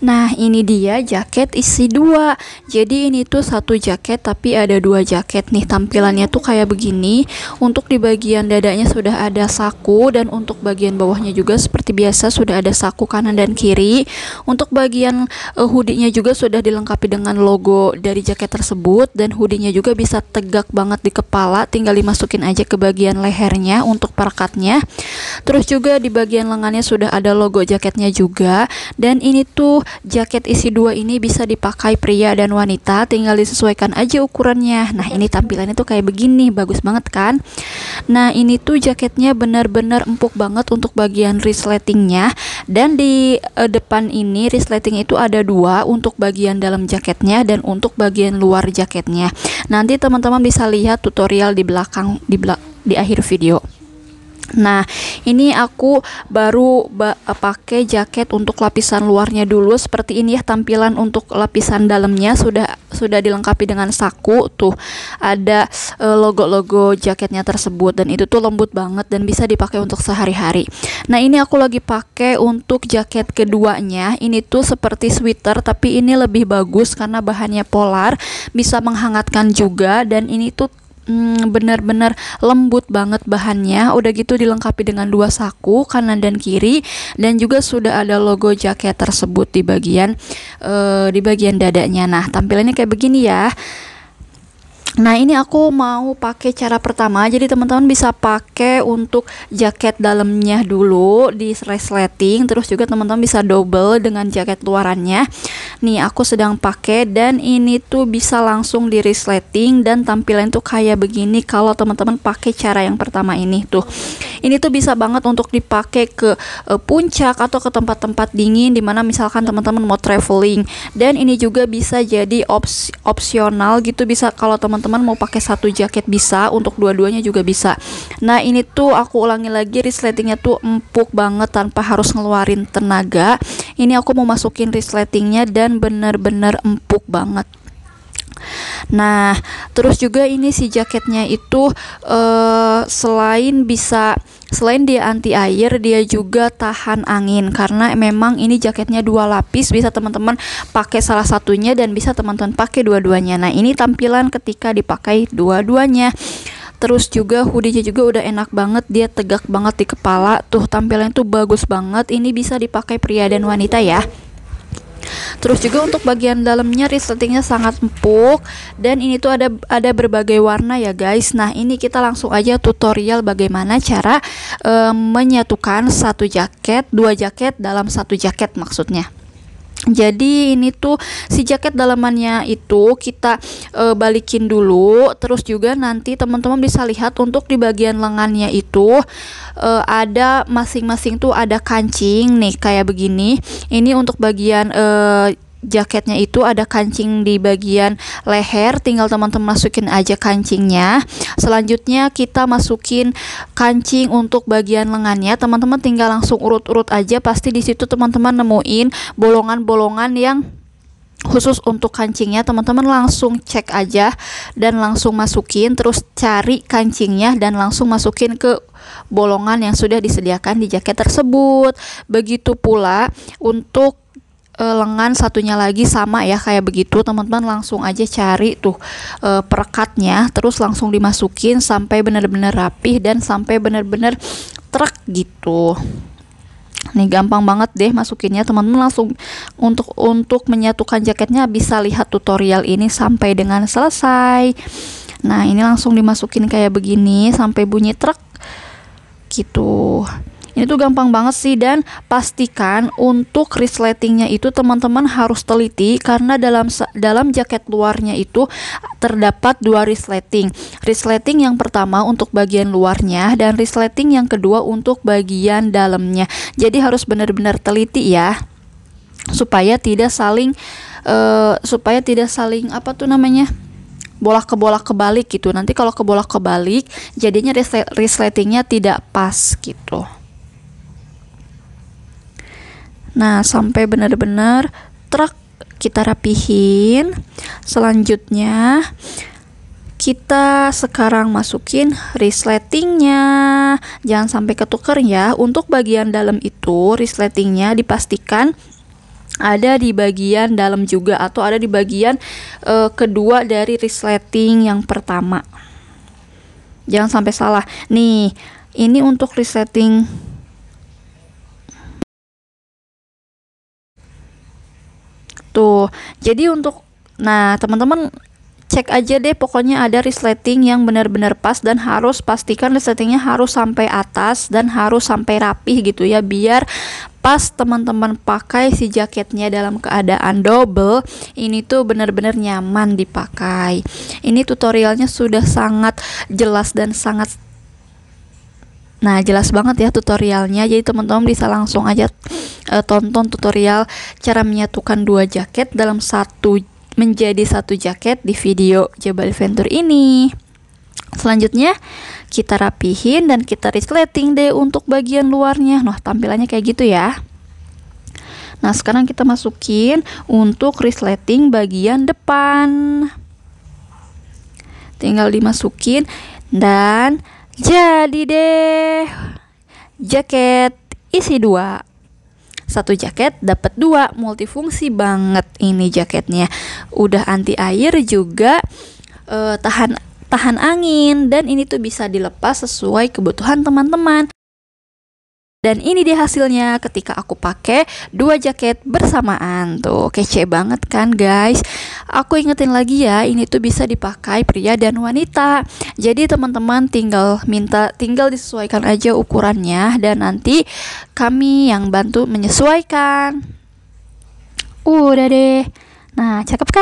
Nah ini dia jaket isi dua Jadi ini tuh satu jaket tapi ada dua jaket nih Tampilannya tuh kayak begini Untuk di bagian dadanya sudah ada saku Dan untuk bagian bawahnya juga seperti biasa sudah ada saku kanan dan kiri Untuk bagian uh, eh, hoodie juga sudah dilengkapi dengan logo dari jaket tersebut Dan hoodie juga bisa tegak banget di kepala Tinggal dimasukin aja ke bagian lehernya untuk perekatnya Terus juga di bagian lengannya sudah ada logo jaketnya juga Dan ini tuh jaket isi dua ini bisa dipakai pria dan wanita, tinggal disesuaikan aja ukurannya. Nah, ini tampilannya tuh kayak begini, bagus banget kan? Nah, ini tuh jaketnya benar-benar empuk banget untuk bagian resletingnya dan di uh, depan ini resleting itu ada dua untuk bagian dalam jaketnya dan untuk bagian luar jaketnya. Nanti teman-teman bisa lihat tutorial di belakang di, belak di akhir video. Nah, ini aku baru ba eh, pakai jaket untuk lapisan luarnya dulu seperti ini ya tampilan untuk lapisan dalamnya sudah sudah dilengkapi dengan saku tuh. Ada eh, logo-logo jaketnya tersebut dan itu tuh lembut banget dan bisa dipakai untuk sehari-hari. Nah, ini aku lagi pakai untuk jaket keduanya. Ini tuh seperti sweater tapi ini lebih bagus karena bahannya polar, bisa menghangatkan juga dan ini tuh hmm, benar bener lembut banget bahannya udah gitu dilengkapi dengan dua saku kanan dan kiri dan juga sudah ada logo jaket tersebut di bagian uh, di bagian dadanya nah tampilannya kayak begini ya Nah ini aku mau pakai cara pertama Jadi teman-teman bisa pakai untuk jaket dalamnya dulu di resleting Terus juga teman-teman bisa double dengan jaket luarannya nih aku sedang pakai dan ini tuh bisa langsung di resleting dan tampilan tuh kayak begini kalau teman-teman pakai cara yang pertama ini tuh ini tuh bisa banget untuk dipakai ke e, puncak atau ke tempat-tempat dingin dimana misalkan teman-teman mau traveling dan ini juga bisa jadi ops opsional gitu bisa kalau teman-teman mau pakai satu jaket bisa untuk dua-duanya juga bisa nah ini tuh aku ulangi lagi resletingnya tuh empuk banget tanpa harus ngeluarin tenaga ini aku mau masukin resletingnya dan bener-bener empuk banget Nah, terus juga ini si jaketnya itu uh, selain bisa selain dia anti air, dia juga tahan angin karena memang ini jaketnya dua lapis, bisa teman-teman pakai salah satunya dan bisa teman-teman pakai dua-duanya. Nah, ini tampilan ketika dipakai dua-duanya. Terus juga hoodie juga udah enak banget, dia tegak banget di kepala. Tuh tampilannya tuh bagus banget. Ini bisa dipakai pria dan wanita ya. Terus juga untuk bagian dalamnya resletingnya sangat empuk dan ini tuh ada ada berbagai warna ya guys. Nah, ini kita langsung aja tutorial bagaimana cara e, menyatukan satu jaket, dua jaket dalam satu jaket maksudnya. Jadi ini tuh si jaket dalamannya itu kita e, balikin dulu, terus juga nanti teman-teman bisa lihat untuk di bagian lengannya itu e, ada masing-masing tuh ada kancing nih kayak begini. Ini untuk bagian e, jaketnya itu ada kancing di bagian leher, tinggal teman-teman masukin aja kancingnya. Selanjutnya kita masukin kancing untuk bagian lengannya. Teman-teman tinggal langsung urut-urut aja, pasti di situ teman-teman nemuin bolongan-bolongan yang khusus untuk kancingnya teman-teman langsung cek aja dan langsung masukin terus cari kancingnya dan langsung masukin ke bolongan yang sudah disediakan di jaket tersebut begitu pula untuk e, lengan satunya lagi sama ya kayak begitu teman-teman langsung aja cari tuh e, perekatnya terus langsung dimasukin sampai benar-benar rapih dan sampai benar-benar truk gitu ini gampang banget deh masukinnya teman-teman langsung untuk untuk menyatukan jaketnya bisa lihat tutorial ini sampai dengan selesai nah ini langsung dimasukin kayak begini sampai bunyi truk gitu itu gampang banget sih dan pastikan untuk resletingnya itu teman-teman harus teliti karena dalam dalam jaket luarnya itu terdapat dua resleting. Resleting yang pertama untuk bagian luarnya dan resleting yang kedua untuk bagian dalamnya. Jadi harus benar-benar teliti ya supaya tidak saling uh, supaya tidak saling apa tuh namanya bolak ke bolak kebalik gitu nanti kalau ke kebolak kebalik jadinya resletingnya tidak pas gitu Nah, sampai benar-benar truk kita rapihin. Selanjutnya kita sekarang masukin resletingnya jangan sampai ketuker ya untuk bagian dalam itu resletingnya dipastikan ada di bagian dalam juga atau ada di bagian e, kedua dari resleting yang pertama jangan sampai salah nih ini untuk resleting gitu. Jadi untuk nah teman-teman cek aja deh pokoknya ada resleting yang benar-benar pas dan harus pastikan resletingnya harus sampai atas dan harus sampai rapih gitu ya biar pas teman-teman pakai si jaketnya dalam keadaan double ini tuh benar-benar nyaman dipakai ini tutorialnya sudah sangat jelas dan sangat Nah, jelas banget ya tutorialnya. Jadi teman-teman bisa langsung aja uh, tonton tutorial cara menyatukan dua jaket dalam satu menjadi satu jaket di video Jabal Adventure ini. Selanjutnya, kita rapihin dan kita resleting deh untuk bagian luarnya. Nah, tampilannya kayak gitu ya. Nah, sekarang kita masukin untuk resleting bagian depan. Tinggal dimasukin dan jadi deh, jaket isi dua. Satu jaket dapat dua, multifungsi banget ini jaketnya. Udah anti air juga, eh, tahan tahan angin dan ini tuh bisa dilepas sesuai kebutuhan teman-teman. Dan ini dia hasilnya ketika aku pakai dua jaket bersamaan tuh. Kece banget kan guys? Aku ingetin lagi ya, ini tuh bisa dipakai pria dan wanita. Jadi teman-teman tinggal minta tinggal disesuaikan aja ukurannya dan nanti kami yang bantu menyesuaikan. Udah deh. Nah, cakep kan?